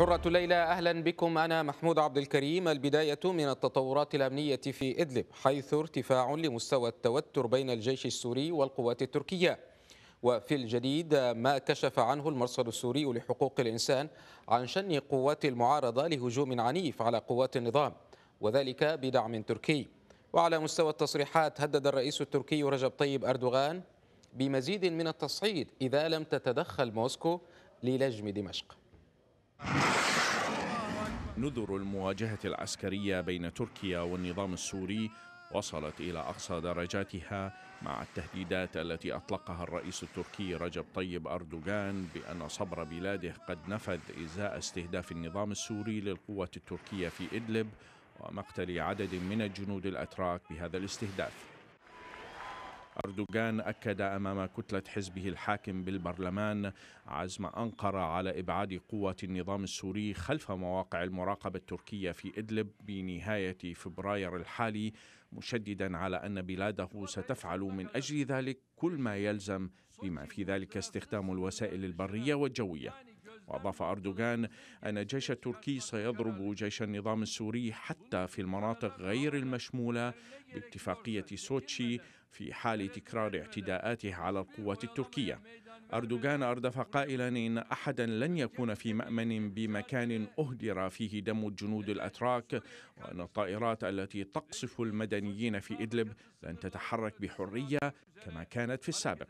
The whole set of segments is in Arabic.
حرة ليلى أهلا بكم أنا محمود عبد الكريم البداية من التطورات الأمنية في إدلب حيث ارتفاع لمستوى التوتر بين الجيش السوري والقوات التركية وفي الجديد ما كشف عنه المرصد السوري لحقوق الإنسان عن شن قوات المعارضة لهجوم عنيف على قوات النظام وذلك بدعم تركي وعلى مستوى التصريحات هدد الرئيس التركي رجب طيب أردوغان بمزيد من التصعيد إذا لم تتدخل موسكو للجم دمشق نذر المواجهة العسكرية بين تركيا والنظام السوري وصلت إلى أقصى درجاتها مع التهديدات التي أطلقها الرئيس التركي رجب طيب أردوغان بأن صبر بلاده قد نفذ إزاء استهداف النظام السوري للقوات التركية في إدلب ومقتل عدد من الجنود الأتراك بهذا الاستهداف أردوغان أكد أمام كتلة حزبه الحاكم بالبرلمان عزم أنقرة على إبعاد قوة النظام السوري خلف مواقع المراقبة التركية في إدلب بنهاية فبراير الحالي مشددا على أن بلاده ستفعل من أجل ذلك كل ما يلزم بما في ذلك استخدام الوسائل البرية والجوية وأضاف أردوغان أن الجيش التركي سيضرب جيش النظام السوري حتى في المناطق غير المشمولة باتفاقية سوتشي في حال تكرار اعتداءاته على القوات التركية أردوغان أردف قائلا إن أحدا لن يكون في مأمن بمكان أهدر فيه دم الجنود الأتراك وأن الطائرات التي تقصف المدنيين في إدلب لن تتحرك بحرية كما كانت في السابق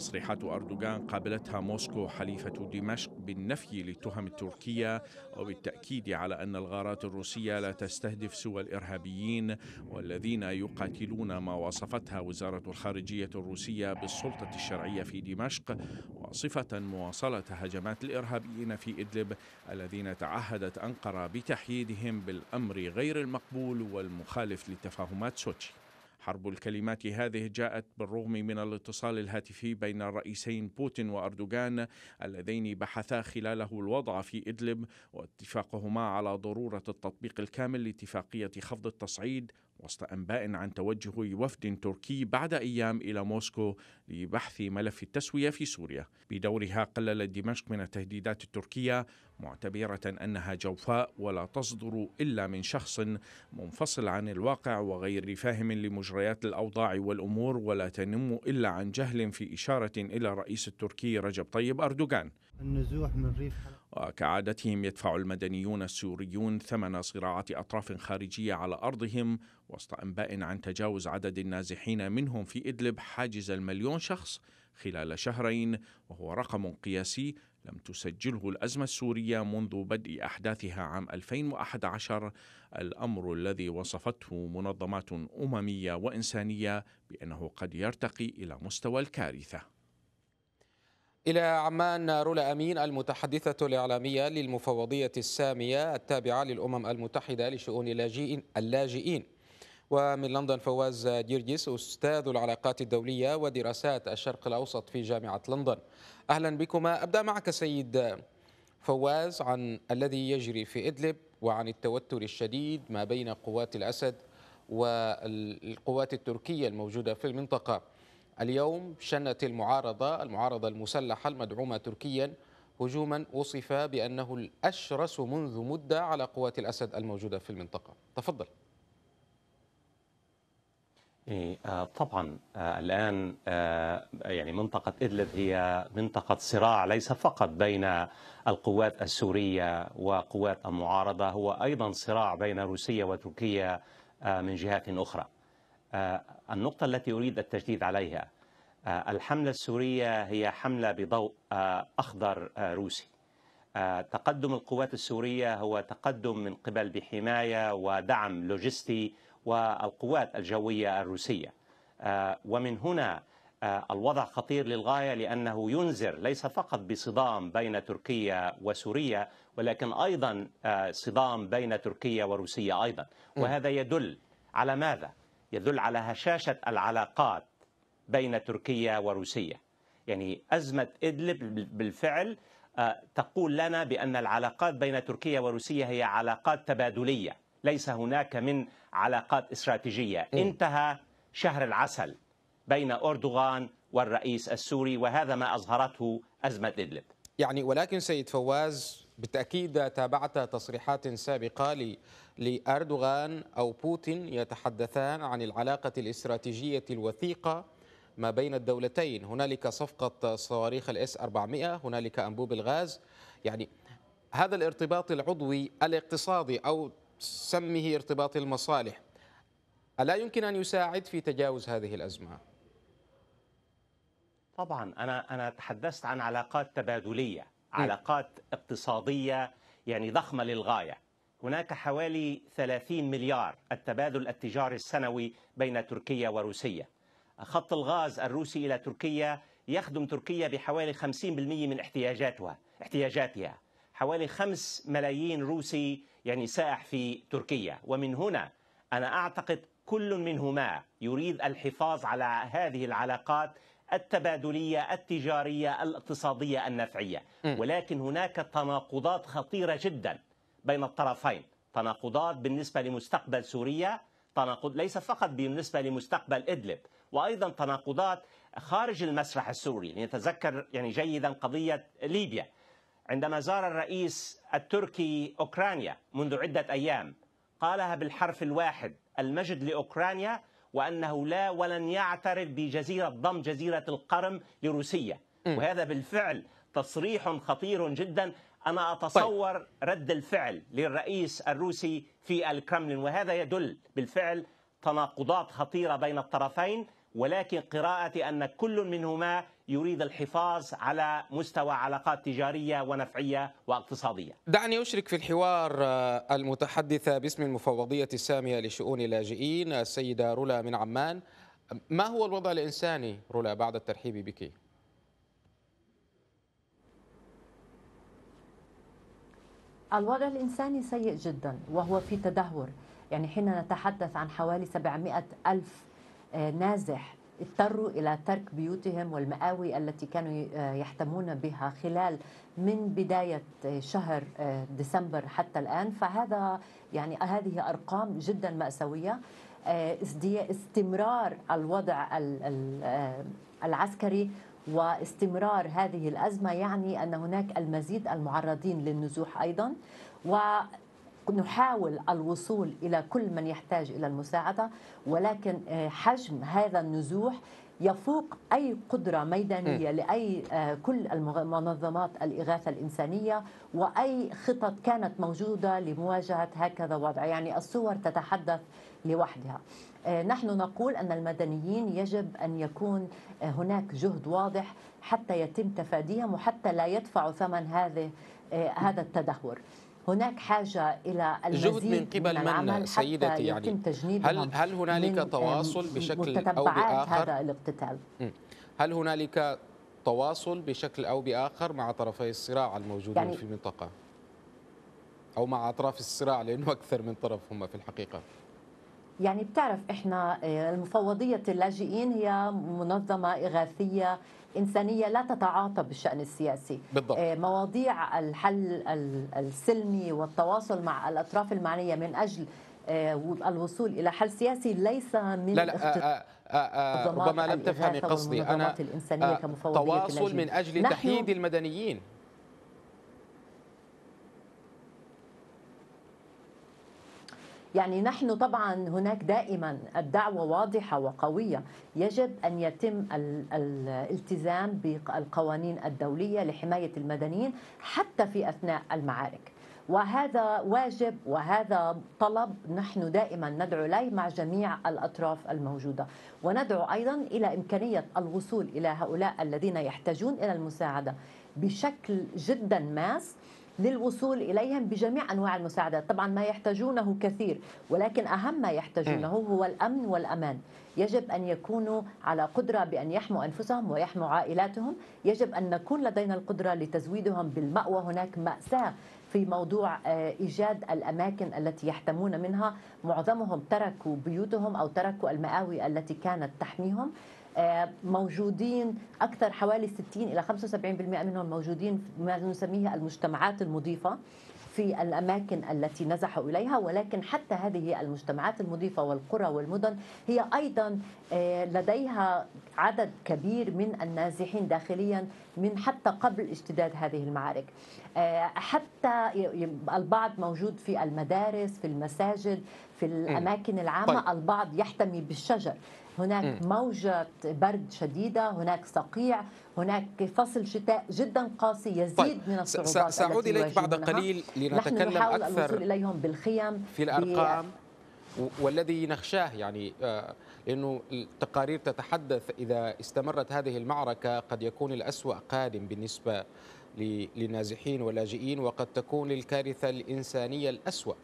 تصريحات أردوغان قابلتها موسكو حليفة دمشق بالنفي للتهم التركية وبالتأكيد على أن الغارات الروسية لا تستهدف سوى الإرهابيين والذين يقاتلون ما وصفتها وزارة الخارجية الروسية بالسلطة الشرعية في دمشق وصفة مواصلة هجمات الإرهابيين في إدلب الذين تعهدت أنقرة بتحييدهم بالأمر غير المقبول والمخالف لتفاهمات سوتشي حرب الكلمات هذه جاءت بالرغم من الاتصال الهاتفي بين الرئيسين بوتين واردوغان اللذين بحثا خلاله الوضع في ادلب واتفاقهما على ضروره التطبيق الكامل لاتفاقيه خفض التصعيد وسط انباء عن توجه وفد تركي بعد ايام الى موسكو لبحث ملف التسويه في سوريا بدورها قللت دمشق من التهديدات التركيه معتبرة أنها جوفاء ولا تصدر إلا من شخص منفصل عن الواقع وغير فاهم لمجريات الأوضاع والأمور ولا تنم إلا عن جهل في إشارة إلى الرئيس التركي رجب طيب أردوغان النزوح من ريف وكعادتهم يدفع المدنيون السوريون ثمن صراعات أطراف خارجية على أرضهم وسط أنباء عن تجاوز عدد النازحين منهم في إدلب حاجز المليون شخص خلال شهرين وهو رقم قياسي لم تسجله الأزمة السورية منذ بدء أحداثها عام 2011 الأمر الذي وصفته منظمات أممية وإنسانية بأنه قد يرتقي إلى مستوى الكارثة إلى عمان رولا أمين المتحدثة الإعلامية للمفوضية السامية التابعة للأمم المتحدة لشؤون اللاجئين ومن لندن فواز ديرجس أستاذ العلاقات الدولية ودراسات الشرق الأوسط في جامعة لندن أهلا بكما أبدأ معك سيد فواز عن الذي يجري في إدلب وعن التوتر الشديد ما بين قوات الأسد والقوات التركية الموجودة في المنطقة اليوم شنت المعارضة المعارضة المسلحة المدعومة تركيا هجوما وصف بأنه الأشرس منذ مدة على قوات الأسد الموجودة في المنطقة تفضل إيه، آه، طبعا آه، الآن آه، يعني منطقة إدلب هي منطقة صراع ليس فقط بين القوات السورية وقوات المعارضة هو أيضا صراع بين روسيا وتركيا من جهات أخرى النقطة التي أريد التجديد عليها الحملة السورية هي حملة بضوء أخضر روسي تقدم القوات السورية هو تقدم من قبل بحماية ودعم لوجستي والقوات الجوية الروسية آه، ومن هنا آه، الوضع خطير للغاية لأنه ينذر ليس فقط بصدام بين تركيا وسوريا ولكن أيضا آه، صدام بين تركيا وروسيا أيضا وهذا يدل على ماذا؟ يدل على هشاشة العلاقات بين تركيا وروسيا يعني أزمة إدلب بالفعل تقول لنا بأن العلاقات بين تركيا وروسيا هي علاقات تبادلية ليس هناك من علاقات استراتيجية انتهى شهر العسل بين أردوغان والرئيس السوري وهذا ما أظهرته أزمة إدلب يعني ولكن سيد فواز بالتأكيد تابعت تصريحات سابقة لأردوغان أو بوتين يتحدثان عن العلاقة الاستراتيجية الوثيقة ما بين الدولتين هنالك صفقة صواريخ الاس 400 هنالك أنبوب الغاز يعني هذا الارتباط العضوي الاقتصادي أو سمه ارتباط المصالح ألا يمكن أن يساعد في تجاوز هذه الأزمة؟ طبعا أنا أنا تحدثت عن علاقات تبادلية علاقات اقتصادية يعني ضخمة للغاية هناك حوالي 30 مليار التبادل التجاري السنوي بين تركيا وروسيا خط الغاز الروسي إلى تركيا يخدم تركيا بحوالي 50% من احتياجاتها احتياجاتها حوالي 5 ملايين روسي يعني سائح في تركيا ومن هنا أنا أعتقد كل منهما يريد الحفاظ على هذه العلاقات التبادلية التجارية الاقتصادية النفعية ولكن هناك تناقضات خطيرة جدا بين الطرفين تناقضات بالنسبة لمستقبل سوريا تناقض ليس فقط بالنسبة لمستقبل إدلب وأيضا تناقضات خارج المسرح السوري لنتذكر يعني جيدا قضية ليبيا عندما زار الرئيس التركي أوكرانيا منذ عدة أيام قالها بالحرف الواحد المجد لأوكرانيا وأنه لا ولن يعترف بجزيرة ضم جزيرة القرم لروسيا وهذا بالفعل تصريح خطير جدا أنا طيب. أتصور رد الفعل للرئيس الروسي في الكرملين وهذا يدل بالفعل تناقضات خطيرة بين الطرفين ولكن قراءتي أن كل منهما يريد الحفاظ على مستوى علاقات تجارية ونفعية واقتصادية دعني أشرك في الحوار آه، المتحدثة باسم المفوضية السامية لشؤون اللاجئين آه، السيدة رولا من عمان ما هو الوضع الإنساني رولا بعد الترحيب بك؟ الوضع الإنساني سيء جدا وهو في تدهور يعني حين نتحدث عن حوالي 700 ألف آه، نازح اضطروا إلى ترك بيوتهم والمآوي التي كانوا آه، يحتمون بها خلال من بداية آه، شهر آه، ديسمبر حتى الآن فهذا يعني هذه أرقام جدا مأساوية استمرار الوضع العسكري واستمرار هذه الأزمة يعني أن هناك المزيد المعرضين للنزوح أيضا و نحاول الوصول إلى كل من يحتاج إلى المساعدة ولكن آه، حجم هذا النزوح يفوق أي قدرة ميدانية لأي آه، كل المنظمات الإغاثة الإنسانية وأي خطط كانت موجودة لمواجهة هكذا وضع يعني الصور تتحدث لوحدها آه، نحن نقول أن المدنيين يجب أن يكون هناك جهد واضح حتى يتم تفاديهم وحتى لا يدفعوا ثمن هذه هذا التدهور هناك حاجة إلى الجهد من قبل من, العمل سيدتي حتى يعني يتم هل هل هنالك تواصل بشكل أو بآخر هذا الاقتتال هل هنالك تواصل بشكل أو بآخر مع طرفي الصراع الموجودين يعني في المنطقة أو مع أطراف الصراع لأنه أكثر من طرف هم في الحقيقة يعني بتعرف احنا آه، المفوضيه اللاجئين هي منظمه اغاثيه إنسانية لا تتعاطى بالشأن السياسي بالضبط. آه، مواضيع الحل السلمي والتواصل مع الأطراف المعنية من أجل آه، الوصول الى حل سياسي ليس من لا لا آه، ربما لم تفهمي قصدي انا الانسانيه كمفوضيه تواصل من اجل تحييد المدنيين يعني نحن طبعا هناك دائما الدعوة واضحة وقوية يجب أن يتم الالتزام بالقوانين الدولية لحماية المدنيين حتى في أثناء المعارك وهذا واجب وهذا طلب نحن دائما ندعو اليه مع جميع الاطراف الموجوده وندعو ايضا الى امكانيه الوصول الى هؤلاء الذين يحتاجون الى المساعده بشكل جدا ماس للوصول إليهم بجميع أنواع المساعدات طبعا ما يحتاجونه كثير ولكن أهم ما يحتاجونه إيه. هو الأمن والأمان يجب أن يكونوا على قدرة بأن يحموا أنفسهم ويحموا عائلاتهم يجب أن نكون لدينا القدرة لتزويدهم بالمأوى هناك مأساة في موضوع آه، ايجاد الاماكن التي يحتمون منها معظمهم تركوا بيوتهم او تركوا المآوي التي كانت تحميهم آه، موجودين أكثر حوالي 60 إلى 75% منهم موجودين ما نسميها المجتمعات المضيفة في الأماكن التي نزحوا إليها ولكن حتى هذه المجتمعات المضيفة والقرى والمدن هي أيضا آه، لديها عدد كبير من النازحين داخليا من حتى قبل اشتداد هذه المعارك آه، حتى البعض موجود في المدارس في المساجد في الأماكن العامة طيب. البعض يحتمي بالشجر هناك موجة برد شديدة هناك صقيع هناك فصل شتاء جدا قاسي يزيد طيب. من الصعوبات سأعود إليك بعد قليل لنتكلم نحن نحاول أكثر الوصول إليهم بالخيم في الأرقام والذي نخشاه يعني آه، لأنه التقارير تتحدث إذا استمرت هذه المعركة قد يكون الأسوأ قادم بالنسبة للنازحين واللاجئين وقد تكون للكارثة الإنسانية الأسوأ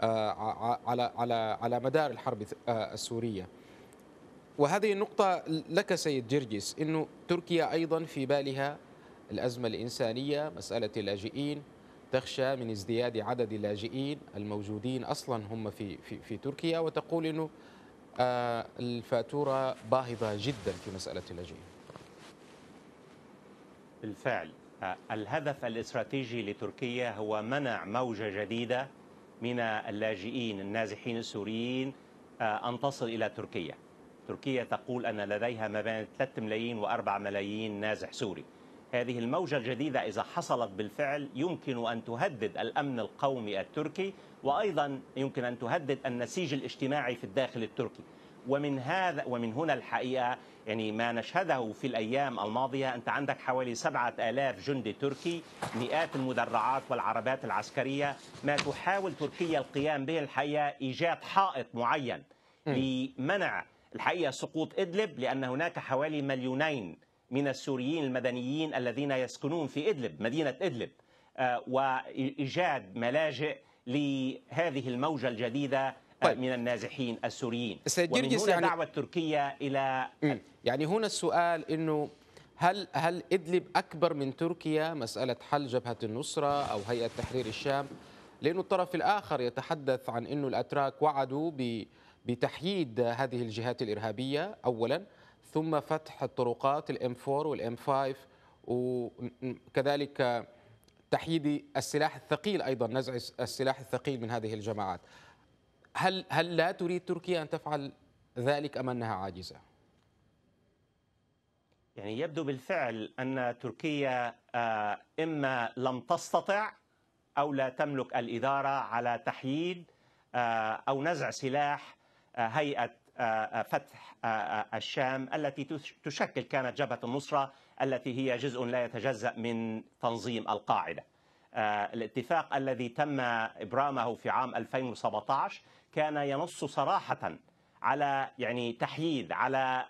آه، على على على مدار الحرب آه، السورية وهذه النقطة لك سيد جرجس أنه تركيا أيضا في بالها الأزمة الإنسانية مسألة اللاجئين تخشى من ازدياد عدد اللاجئين الموجودين أصلا هم في, في, في تركيا وتقول أنه آه، الفاتورة باهظة جدا في مسألة اللاجئين بالفعل آه، الهدف الاستراتيجي لتركيا هو منع موجة جديدة من اللاجئين النازحين السوريين آه، أن تصل إلى تركيا تركيا تقول أن لديها ما بين 3 ملايين و4 ملايين نازح سوري هذه الموجة الجديدة إذا حصلت بالفعل يمكن أن تهدد الأمن القومي التركي وأيضا يمكن أن تهدد النسيج الاجتماعي في الداخل التركي ومن هذا ومن هنا الحقيقة يعني ما نشهده في الأيام الماضية أنت عندك حوالي سبعة آلاف جندي تركي مئات المدرعات والعربات العسكرية ما تحاول تركيا القيام به الحقيقة إيجاد حائط معين لمنع الحقيقة سقوط إدلب لأن هناك حوالي مليونين من السوريين المدنيين الذين يسكنون في إدلب مدينة إدلب آه، وإيجاد ملاجئ لهذه الموجة الجديدة آه، طيب. من النازحين السوريين سيد هنا يعني دعوة تركيا إلى م. يعني هنا السؤال أنه هل هل إدلب أكبر من تركيا مسألة حل جبهة النصرة أو هيئة تحرير الشام لأنه الطرف الآخر يتحدث عن أنه الأتراك وعدوا ب بتحييد هذه الجهات الإرهابية أولا ثم فتح الطرقات الام 4 والام 5 وكذلك تحييد السلاح الثقيل ايضا نزع السلاح الثقيل من هذه الجماعات هل هل لا تريد تركيا ان تفعل ذلك ام انها عاجزه يعني يبدو بالفعل ان تركيا آه، اما لم تستطع او لا تملك الاداره على تحييد آه، او نزع سلاح آه، هيئه آه، آه، فتح الشام التي تشكل كانت جبهه النصره التي هي جزء لا يتجزا من تنظيم القاعده. الاتفاق الذي تم ابرامه في عام 2017 كان ينص صراحه على يعني تحييد على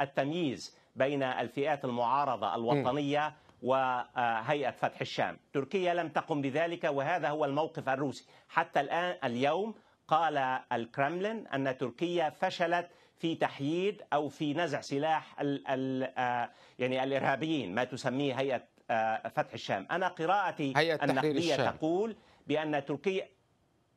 التمييز بين الفئات المعارضه الوطنيه وهيئه فتح الشام. تركيا لم تقم بذلك وهذا هو الموقف الروسي، حتى الان اليوم قال الكرملين أن تركيا فشلت في تحييد أو في نزع سلاح ال ال آه، يعني الإرهابيين ما تسميه هيئة آه، فتح الشام أنا قراءتي هيئة النقدية تقول بأن تركيا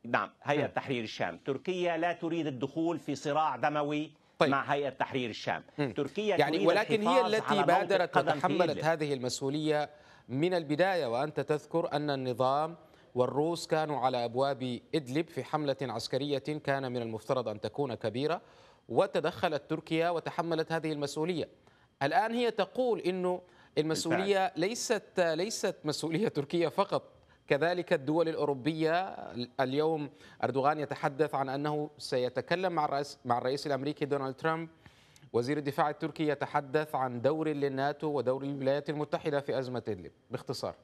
نعم هيئة تحرير الشام تركيا لا تريد الدخول في صراع دموي طيب. مع هيئة تحرير الشام م. تركيا يعني ولكن هي التي بادرت وتحملت هذه المسؤولية من البداية وأنت تذكر أن النظام والروس كانوا على أبواب إدلب في حملة عسكرية كان من المفترض أن تكون كبيرة وتدخلت تركيا وتحملت هذه المسؤولية الآن هي تقول أنه المسؤولية ليست ليست مسؤولية تركيا فقط كذلك الدول الأوروبية اليوم أردوغان يتحدث عن أنه سيتكلم مع الرئيس, مع الرئيس الأمريكي دونالد ترامب وزير الدفاع التركي يتحدث عن دور للناتو ودور الولايات المتحدة في أزمة إدلب باختصار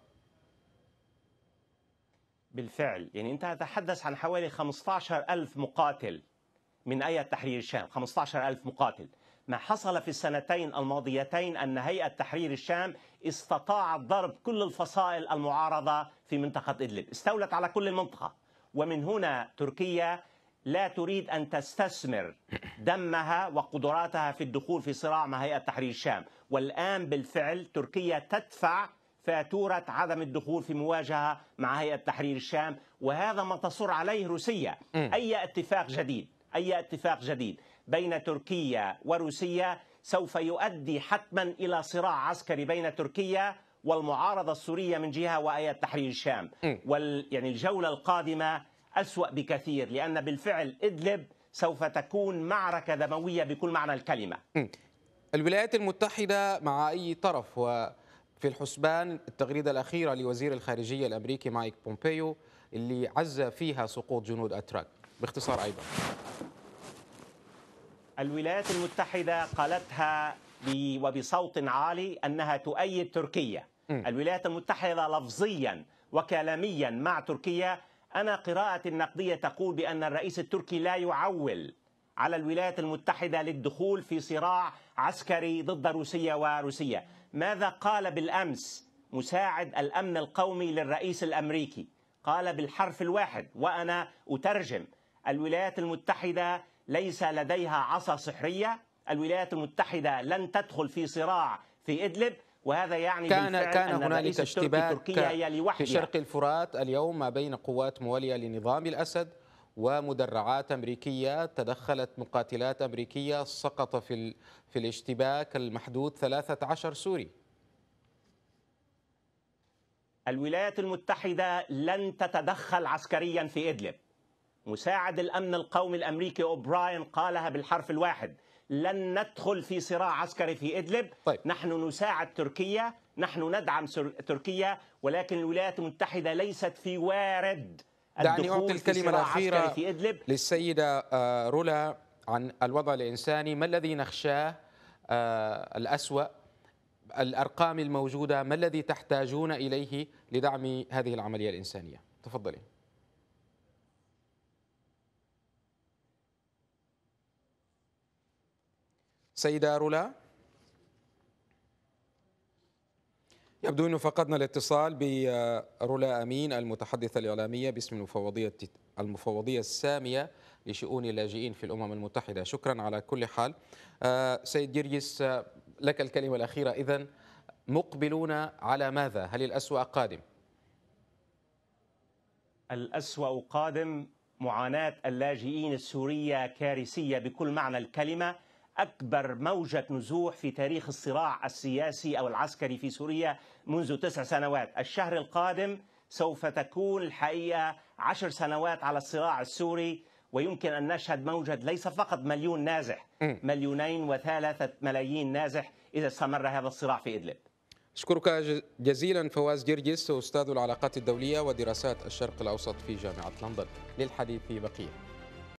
بالفعل يعني أنت تتحدث عن حوالي 15 ألف مقاتل من أي تحرير الشام 15 ألف مقاتل ما حصل في السنتين الماضيتين أن هيئة تحرير الشام استطاعت ضرب كل الفصائل المعارضة في منطقة إدلب استولت على كل المنطقة ومن هنا تركيا لا تريد أن تستثمر دمها وقدراتها في الدخول في صراع مع هيئة تحرير الشام والآن بالفعل تركيا تدفع فاتورة عدم الدخول في مواجهة مع هيئة تحرير الشام وهذا ما تصر عليه روسيا أي اتفاق جديد أي اتفاق جديد بين تركيا وروسيا سوف يؤدي حتما إلى صراع عسكري بين تركيا والمعارضة السورية من جهة وآية تحرير الشام وال يعني الجولة القادمة أسوأ بكثير لأن بالفعل إدلب سوف تكون معركة دموية بكل معنى الكلمة الولايات المتحدة مع أي طرف و في الحسبان التغريدة الأخيرة لوزير الخارجية الأمريكي مايك بومبيو اللي عز فيها سقوط جنود أتراك باختصار أيضا الولايات المتحدة قالتها وبصوت عالي أنها تؤيد تركيا الولايات المتحدة لفظيا وكلاميا مع تركيا أنا قراءة النقدية تقول بأن الرئيس التركي لا يعول على الولايات المتحدة للدخول في صراع عسكري ضد روسيا وروسيا ماذا قال بالأمس مساعد الأمن القومي للرئيس الأمريكي قال بالحرف الواحد وأنا أترجم الولايات المتحدة ليس لديها عصا سحرية الولايات المتحدة لن تدخل في صراع في إدلب وهذا يعني كان كان هنالك اشتباك في شرق الفرات اليوم ما بين قوات مواليه لنظام الاسد ومدرعات أمريكية تدخلت مقاتلات أمريكية سقط في, في الاشتباك المحدود 13 سوري الولايات المتحدة لن تتدخل عسكريا في إدلب مساعد الأمن القومي الأمريكي أوبراين قالها بالحرف الواحد لن ندخل في صراع عسكري في إدلب طيب. نحن نساعد تركيا نحن ندعم تركيا ولكن الولايات المتحدة ليست في وارد دعني أعطي الكلمة الأخيرة في إدلب للسيدة آه، رولا عن الوضع الإنساني ما الذي نخشاه آه، الأسوأ الأرقام الموجودة ما الذي تحتاجون إليه لدعم هذه العملية الإنسانية تفضلي سيدة رولا يبدو أنه فقدنا الاتصال برولا أمين المتحدثة الإعلامية باسم المفوضية المفوضية السامية لشؤون اللاجئين في الأمم المتحدة شكرا على كل حال آه، سيد جرجس آه، لك الكلمة الأخيرة إذا مقبلون على ماذا هل الأسوأ قادم الأسوأ قادم معاناة اللاجئين السورية كارثية بكل معنى الكلمة أكبر موجة نزوح في تاريخ الصراع السياسي أو العسكري في سوريا منذ تسع سنوات الشهر القادم سوف تكون الحقيقة عشر سنوات على الصراع السوري ويمكن أن نشهد موجة ليس فقط مليون نازح مليونين وثلاثة ملايين نازح إذا استمر هذا الصراع في إدلب أشكرك جزيلا فواز جرجس أستاذ العلاقات الدولية ودراسات الشرق الأوسط في جامعة لندن للحديث بقية